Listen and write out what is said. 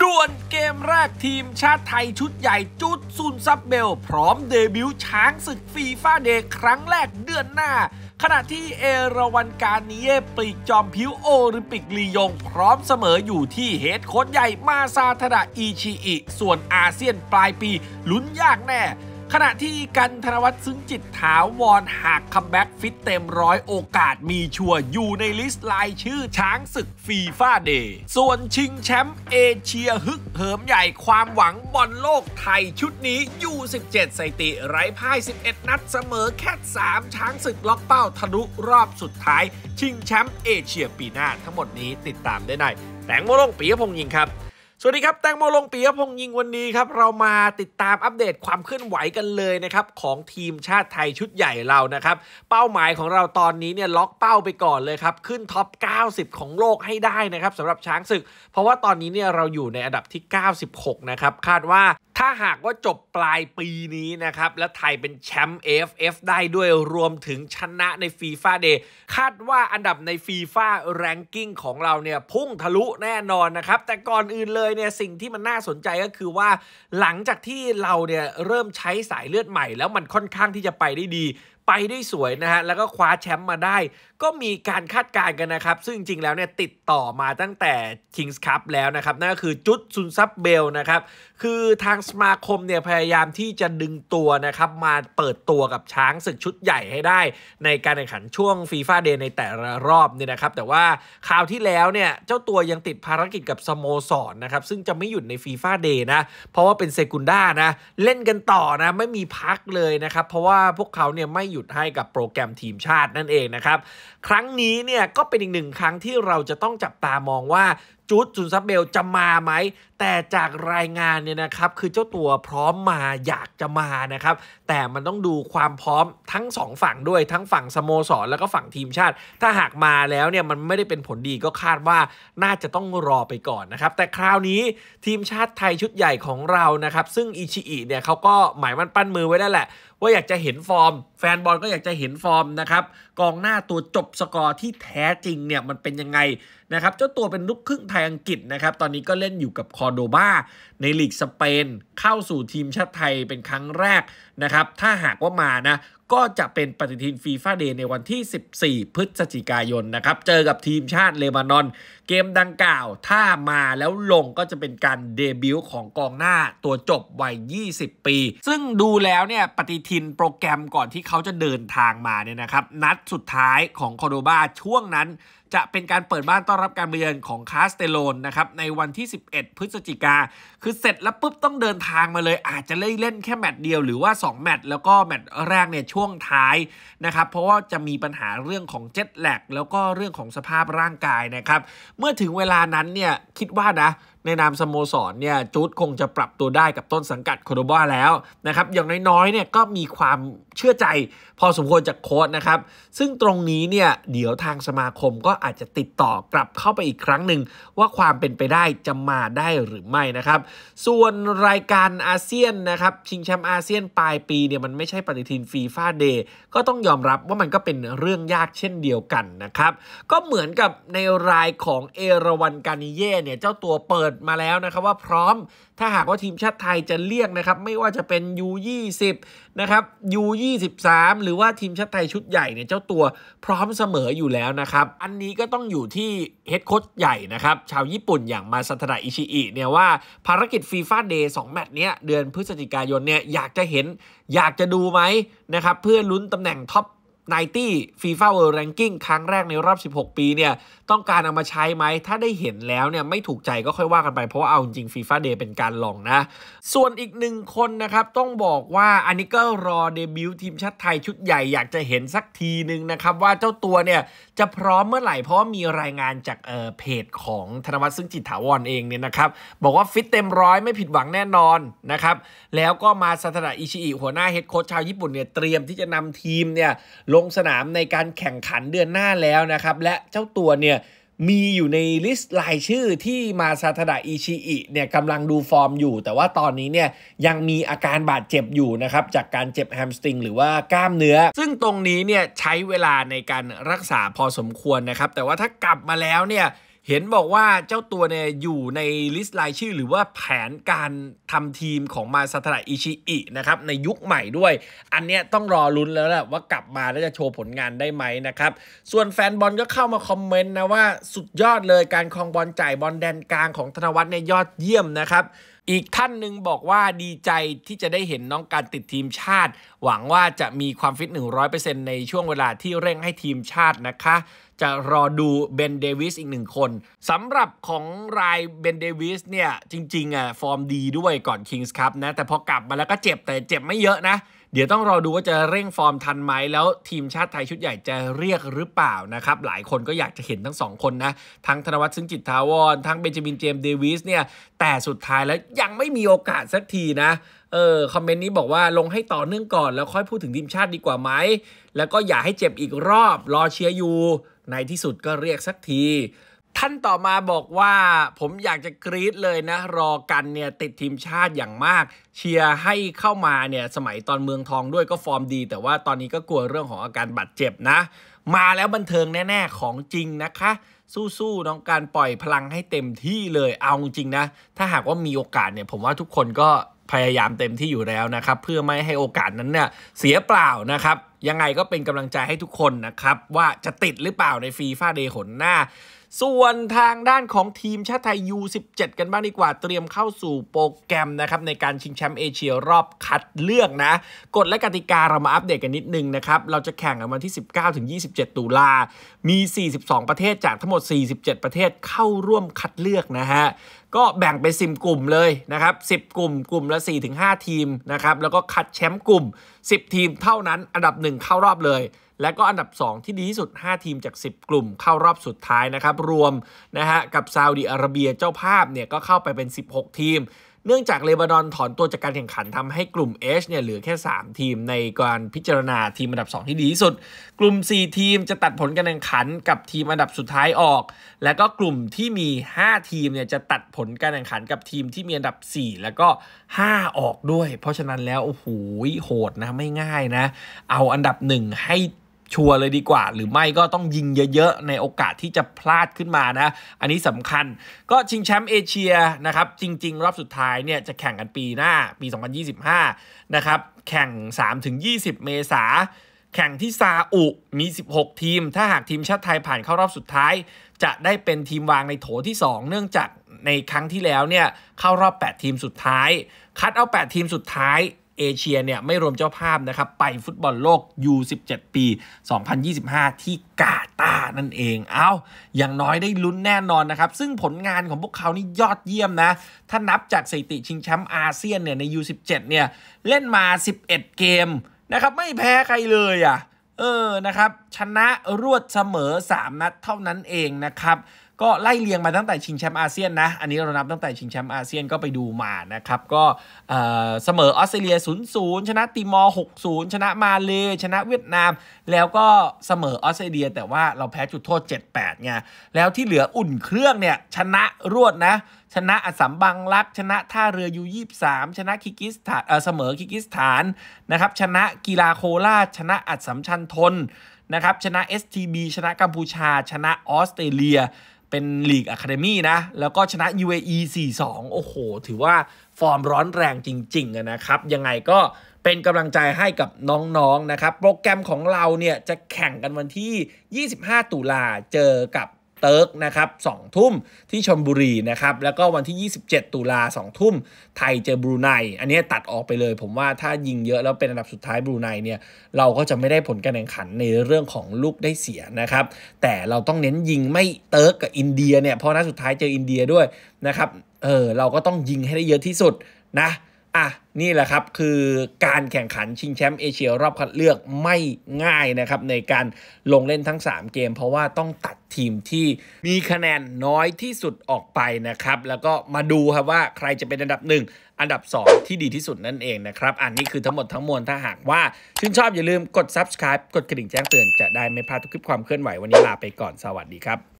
ด่วนเกมแรกทีมชาติไทยชุดใหญ่จุดซุนซับเบล พร้อมเดบิวต์ช้างศึกฟีฟ่าเดย์ครั้งแรกเดือนหน้า ขณะที่เอราวันการนียปลีกจอมผิวโอลิมปิกลียง พร้อมเสมออยู่ที่เฮดโค้ชใหญ่มาซาทดะอิชิอิส่วนอาเซียนปลายปีลุ้นยากแน่ขณะที่กันธนวัฒน์ซึ้งจิตถาวรหากคัมแบ็กฟิตเต็มร้อยโอกาสมีชัวอยู่ในลิสต์รายชื่อช้างศึกฟีฟ่าเดย์ส่วนชิงแชมป์เอเชียฮึกเหิมใหญ่ความหวังบอลโลกไทยชุดนี้อยู่ 17สติไร้พ่าย 11 นัดเสมอแค่ 3 ช้างศึกล็อกเป้าทะลุรอบสุดท้าย ชิงแชมป์เอเชียปีหน้าทั้งหมดนี้ติดตามได้ในแตงโมลงปียพงยิงครับสวัสดีครับ แตงโมลงปียพงยิงวันนี้ครับ เรามาติดตามอัปเดตความเคลื่อนไหวกันเลยนะครับของทีมชาติไทยชุดใหญ่เรานะครับเป้าหมายของเราตอนนี้เนี่ยล็อกเป้าไปก่อนเลยครับ ขึ้นท็อป 90 ของโลกให้ได้นะครับสำหรับช้างศึก เพราะว่าตอนนี้เนี่ยเราอยู่ในอันดับที่ 96 นะครับคาดว่าถ้าหากว่าจบปลายปีนี้นะครับ และไทยเป็นแชมป์ AFF ได้ด้วยรวมถึงชนะในฟีฟ่าเดย์คาดว่าอันดับในฟีฟ่าแรงกิ้งของเราเนี่ย พุ่งทะลุแน่นอนนะครับ แต่ก่อนอื่นเลยเนี่ย สิ่งที่มันน่าสนใจก็คือว่า หลังจากที่เราเนี่ย เริ่มใช้สายเลือดใหม่แล้วมันค่อนข้างที่จะไปได้ดีไปได้สวยนะฮะแล้วก็คว้าแชมป์มาได้ ก็มีการคาดการณ์กันนะครับ ซึ่งจริงๆแล้วเนี่ยติดต่อมาตั้งแต่ Kings Cup แล้วนะครับ นั่นก็คือ จุดซุนซับเบลนะครับ คือทางสมาคมเนี่ย พยายามที่จะดึงตัวนะครับ มาเปิดตัวกับช้างศึกชุดใหญ่ให้ได้ในการแข่งขันช่วงฟีฟ่าเดย์ในแต่ละรอบเนี่ยนะครับ แต่ว่า คราวที่แล้วเนี่ยเจ้าตัวยังติดภารกิจกับสโมสรนนะครับซึ่งจะไม่หยุดในฟีฟ่าเดย์นะเพราะว่าเป็นเซกุนด้านะเล่นกันต่อนะไม่มีพักเลยนะครับเพราะว่าพวกเขาเนี่ยไม่อยู่ยุดให้กับโปรแกรมทีมชาติ นั่นเองนะครับ ครั้งนี้เนี่ยก็เป็นอีกหนึ่งครั้งที่เราจะต้องจับตามองว่าจูดจุนซับเบลจะมาไหม แต่จากรายงานเนี่ยนะครับคือเจ้าตัวพร้อมมาอยากจะมานะครับแต่มันต้องดูความพร้อมทั้ง 2 ฝั่งด้วยทั้งฝั่งสโมสรแล้วก็ฝั่งทีมชาติ ถ้าหากมาแล้วเนี่ยมันไม่ได้เป็นผลดีก็คาดว่าน่าจะต้องรอไปก่อนนะครับแต่คราวนี้ทีมชาติไทยชุดใหญ่ของเรานะครับซึ่งอิชิอิเนี่ยเขาก็หมายมันปั้นมือไว้แล้วแหละ ว่าอยากจะเห็นฟอร์มแฟนบอลก็อยากจะเห็นฟอร์มนะครับกองหน้าตัวจบสกอร์ที่แท้จริงเนี่ยมันเป็นยังไงนะครับ เจ้าตัวเป็นลูกครึ่งไทยอังกฤษนะครับตอนนี้ก็เล่นอยู่กับคอโดบาในลีกสเปน เข้าสู่ทีมชาติไทยเป็นครั้งแรก นะครับถ้าหากว่ามานะก็จะเป็นปฏิทินฟีฟ่าเดย์ในวันที่ 14 พฤศจิกายนนะครับ เจอกับทีมชาติเลบานอน เกมดังกล่าว ถ้ามาแล้วลงก็จะเป็นการเดบิวต์ของกองหน้าตัวจบวัย 20 ปี ซึ่งดูแล้วเนี่ยปฏิทินโปรแกรมก่อนที่เขาจะเดินทางมาเนี่ยนะครับ นัดสุดท้ายของโคโดบาช่วงนั้น จะเป็นการเปิดบ้านต้อนรับการเยือนของคาสเตโลนนะครับ ในวันที่ 11 พฤศจิกา คือเสร็จแล้วปุ๊บต้องเดินทางมาเลยอาจจะเล่นแค่แมตช์เดียวหรือว่า2แมตช์แล้วก็แมตช์แรกเนี่ยช่ว่วงท้ายนะครับเพราะว่าจะมีปัญหาเรื่องของเจ็ตแลกแล้วก็เรื่องของสภาพร่างกายนะครับ เมื่อถึงเวลานั้นเนี่ยคิดว่านะในนามสโมสรเนี่ยจูดคงจะปรับตัวได้กับต้นสังกัด โคโดบ้าแล้วนะครับอย่างน้อยๆเนี่ยก็มีความเชื่อใจพอสมควรจากโค้ดนะครับซึ่งตรงนี้เนี่ยเดี๋ยวทางสมาคมก็อาจจะติดต่อกลับเข้าไปอีกครั้งหนึ่ง ว่าความเป็นไปได้ จะมาได้หรือไม่นะครับ ส่วนรายการอาเซียนนะครับชิงแชมป์อาเซียนปลายปีเนี่ยมันไม่ใช่ปฏิทินฟีฟ่าเดย์ก็ต้องยอมรับว่ามันก็เป็นเรื่องยากเช่นเดียวกันนะครับก็เหมือนกับในรายของเอราวันกานิเย่เนี่ยเจ้าตัวเปิดมาแล้วนะครับว่าพร้อมถ้าหากว่าทีมชาติไทยจะเรียกนะครับไม่ว่าจะเป็น U20 นะครับ U23 หรือว่าทีมชาติไทยชุดใหญ่เนี่ยเจ้าตัวพร้อมเสมออยู่แล้วนะครับ อันนี้ก็ต้องอยู่ที่เฮดโค้ชใหญ่นะครับ ชาวญี่ปุ่นอย่างมาซาตาะอิชิอิเนี่ยว่าภารกิจฟีฟ่าเดย์สองแมตช์เนี้ยเดือนพฤศจิกายนเนี่ยอยากจะเห็น อยากจะดูไหมนะครับเพื่อลุ้นตำแหน่งท็อป90 FIFA World Ranking ครั้งแรกในรอบ 16 ปีเนี่ยต้องการเอามาใช้ไหมถ้าได้เห็นแล้วเนี่ยไม่ถูกใจก็ค่อยว่ากันไปเพราะว่าเอาจริง FIFA Day เป็นการลองนะ ส่วนอีกหนึ่งคนนะครับ ต้องบอกว่าอันนี้ก็รอเดบิวต์ทีมชาติไทยชุดใหญ่ อยากจะเห็นสักทีนึงนะครับ ว่าเจ้าตัวเนี่ย จะพร้อมเมื่อไหร่ เพราะมีรายงานจากเเพจของธนวัฒน์ซึ่งจิตถาวรเองเนี่ยนะครับบอกว่าฟิตเต็มร้อยไม่ผิดหวังแน่นอนนะครับแล้วก็มาสาตระอิชิอิหัวหน้าเฮดโค้ชชาวญี่ปุ่นเนี่ยเตรียมที่จะนำทีมเนี่ยลลงสนามในการแข่งขันเดือนหน้าแล้วนะครับและเจ้าตัวเนี่ยมีอยู่ในลิสต์รายชื่อที่มาซาทดาอิชิอิเนี่ยกำลังดูฟอร์มอยู่ แต่ว่าตอนนี้เนี่ยยังมีอาการบาดเจ็บอยู่นะครับจากการเจ็บแฮมสติง หรือว่ากล้ามเนื้อ ซึ่งตรงนี้เนี่ยใช้เวลาในการรักษาพอสมควรนะครับ แต่ว่าถ้ากลับมาแล้วเนี่ยเห็นบอกว่าเจ้าตัวเนี่ยอยู่ในลิสต์ราย ชื่อ หรือว่าแผนการทำทีมของมาซาตระอิชิอินะครับ ในยุคใหม่ด้วย อันเนี้ยต้องรอลุ้นแล้วแหละว่ากลับมาแล้วจะโชว์ผลงานได้ไหมนะครับ ส่วนแฟนบอลก็เข้ามาคอมเมนต์นะว่าสุดยอดเลยการคองบอลจ่ายบอลแดนกลางของธนวัฒน์เนี่ยยอดเยี่ยมนะครับ อีกท่านหนึ่งบอกว่าดีใจที่จะได้เห็นน้องการติดทีมชาติ หวังว่าจะมีความฟิต100%ในช่วงเวลาที่เร่งให้ทีมชาตินะคะจะรอดูเบนเดวิสอีกหนึ่งคนสำหรับของรายเบนเดวิสเนี่ยจริงๆอ่ะฟอร์มดีด้วยก่อนคิงส์ครับนะแต่พอกลับมาแล้วก็เจ็บ แต่เจ็บไม่เยอะนะ เดี๋ยวต้องรอดูว่าจะเร่งฟอร์มทันไหมแล้วทีมชาติไทยชุดใหญ่จะเรียกหรือเปล่านะครับ หลายคนก็อยากจะเห็นทั้งสองคนนะ ทั้งธนวัฒน์ซึ่งจิตทาวรทั้งเบนจามินเจมส์เดวิสเนี่ยแต่สุดท้ายแล้วยังไม่มีโอกาสสักทีนะเออคอมเมนต์นี้บอกว่าลงให้ต่อเนื่องก่อนแล้วค่อยพูดถึงทีมชาติดีกว่าไหมแล้วก็อย่าให้เจ็บอีกรอบรอเชียร์อยู่ในที่สุดก็เรียกสักที ท่านต่อมาบอกว่าผมอยากจะกรี๊ดเลยนะ รอกันเนี่ยติดทีมชาติอย่างมาก เชียร์ให้เข้ามาเนี่ยสมัยตอนเมืองทองด้วยก็ฟอร์มดี แต่ว่าตอนนี้ก็กลัวเรื่องของอาการบาดเจ็บนะ มาแล้วบันเทิงแน่ๆของจริงนะคะ สู้ๆน้องการปล่อยพลังให้เต็มที่เลยเอาจริงนะ ถ้าหากว่ามีโอกาสเนี่ย ผมว่าทุกคนก็พยายามเต็มที่อยู่แล้วนะครับเพื่อไม่ให้โอกาสนั้นเนี่ยเสียเปล่านะครับยังไงก็เป็นกำลังใจให้ทุกคนนะครับ ว่าจะติดหรือเปล่าในฟีฟ่าเดย์หนหน้า ส่วนทางด้านของทีมชาติไทย U17 กันบ้างดีกว่าเตรียมเข้าสู่โปรแกรมนะครับ ในการชิงแชมป์เอเชียรอบคัดเลือกนะกฎและกติกาเรามาอัปเดตกันนิดนึงนะครับ เราจะแข่งกันวันที่ 19-27ตุลามี 42 ประเทศ จากทั้งหมด 47 ประเทศ เข้าร่วมคัดเลือกนะฮะ ก็แบ่งเป็น10 กลุ่มเลยนะครับ 10 กลุ่ม กลุ่มละ 4-5 ทีมนะครับ แล้วก็คัดแชมป์กลุ่ม 10 ทีมเท่านั้น อันดับ 1 เข้ารอบเลย และก็อันดับ 2 ที่ดีที่สุด 5 ทีมจาก 10 กลุ่มเข้ารอบสุดท้ายนะครับ รวมนะฮะ กับซาอุดีอาระเบีย เจ้าภาพเนี่ยก็เข้าไปเป็น 16 ทีมเนื่องจากเลบานอนถอนตัวจากการแข่งขันทำให้กลุ่ม H เนี่ยเหลือแค่ 3 ทีมในการพิจารณาทีมอันดับ 2 ที่ดีที่สุด กลุ่ม 4 ทีมจะตัดผลการแข่งขันกับทีมอันดับสุดท้ายออก และก็กลุ่มที่มี 5 ทีมเนี่ยจะตัดผลการแข่งขันกับทีมที่มีอันดับ 4 แล้วก็ 5 ออกด้วย เพราะฉะนั้นแล้วโอ้โหโหดนะไม่ง่ายนะเอาอันดับ1ให้ชัวร์เลยดีกว่า หรือไม่ก็ต้องยิงเยอะ ๆ ในโอกาสที่จะพลาดขึ้นมานะอันนี้สำคัญก็ชิงแชมป์เอเชียนะครับจริงๆ รอบสุดท้ายเนี่ยจะแข่งกันปีหน้า ปี 2025 นะครับแข่ง 3-20 เมษาแข่งที่ซาอุ มี 16 ทีม ถ้าหากทีมชาติไทยผ่านเข้ารอบสุดท้าย จะได้เป็นทีมวางในโถที่ 2 เนื่องจากในครั้งที่แล้วเนี่ยเข้ารอบ 8 ทีมสุดท้าย คัดเอา 8 ทีมสุดท้ายเอเชีย เนี่ย ไม่รวมเจ้าภาพนะครับ ไปฟุตบอลโลก U17 ปี 2025 ที่กาตานั่นเอง เอา้าอย่างน้อยได้ลุ้นแน่นอนนะครับ ซึ่งผลงานของพวกเขานี่ยอดเยี่ยมนะ ถ้านับจากสถิติชิงแชมป์อาเซียนเนี่ย ใน U17 เนี่ย เล่นมา 11 เกมนะครับ ไม่แพ้ใครเลยอะ่ะ เออนะครับชนะรวดเสมอ 3 นัดเท่านั้นเองนะครับ ก็ไล่เลียงมาตั้งแต่ชิงแชมป์อาเซียนนะ อันนี้เรานับตั้งแต่ชิงแชมป์อาเซียนก็ไปดูมานะครับ ก็เสมอออสเตรเลีย0-0ชนะติมอร์6-0 ชนะมาเลยชนะเวียดนาม แล้วก็เสมอออสเตรเลียแต่ว่าเราแพ้จุดโทษ7-8ไง แล้วที่เหลืออุ่นเครื่องเนี่ยชนะรวดนะชนะอัสัมบังลักชนะท่าเรือยูยี่สามชนะคิกิสถานเสมอคิกิสถานนะครับชนะกีฬาโคราชชนะอัสัมชันทนนะครับชนะ STB ชนะกัมพูชา ชนะออสเตรเลีย เป็นลีกอะคาเดมี่นะแล้วก็ชนะ UAE 4-2 โอ้โห ถือว่าฟอร์มร้อนแรงจริงๆนะครับ ยังไงก็เป็นกำลังใจให้กับน้องๆนนะครับ โปรแกรมของเราเนี่ย จะแข่งกันวันที่ 25 ตุลาเจอกับเติร์กนะครับสองทุ่มที่ชลบุรี นะครับ แล้วก็วันที่ 27 ตุลาสองทุ่มไทยเจอ บรูไน อันนี้ตัดออกไปเลย ผมว่าถ้ายิงเยอะแล้วเป็นอันดับสุดท้ายบรูไนเนี่ยเราก็จะไม่ได้ผลการแข่งขันในเรื่องของลูกได้เสียนะครับ แต่เราต้องเน้นยิงไม่เติร์กกับอินเดียเนี่ยเพราะนัดสุดท้าย เจออินเดียด้วย นะครับเออเราก็ต้องยิงให้ได้เยอะที่สุดนะ่ะนี่แหละ ครับ คือการแข่งขันชิงแชมป์เอเชีย รอบคัดเลือกไม่ง่ายนะครับ ในการลงเล่นทั้ง 3 เกม เพราะว่าต้องตัดทีมที่มีคะแนนน้อยที่สุดออกไปนะครับ แล้วก็มาดูครับว่าใครจะเป็นอันดับ 1 อันดับ 2 ที่ดีที่สุดนั่นเองนะครับ อันนี้คือทั้งหมดทั้งมวลถ้าหากว่าชื่นชอบอย่าลืมกด subscribe กดกระดิ่งแจ้งเตือนจะได้ไม่พลาดทุกคลิปความเคลื่อนไหววันนี้ลาไปก่อนสวัสดีครับ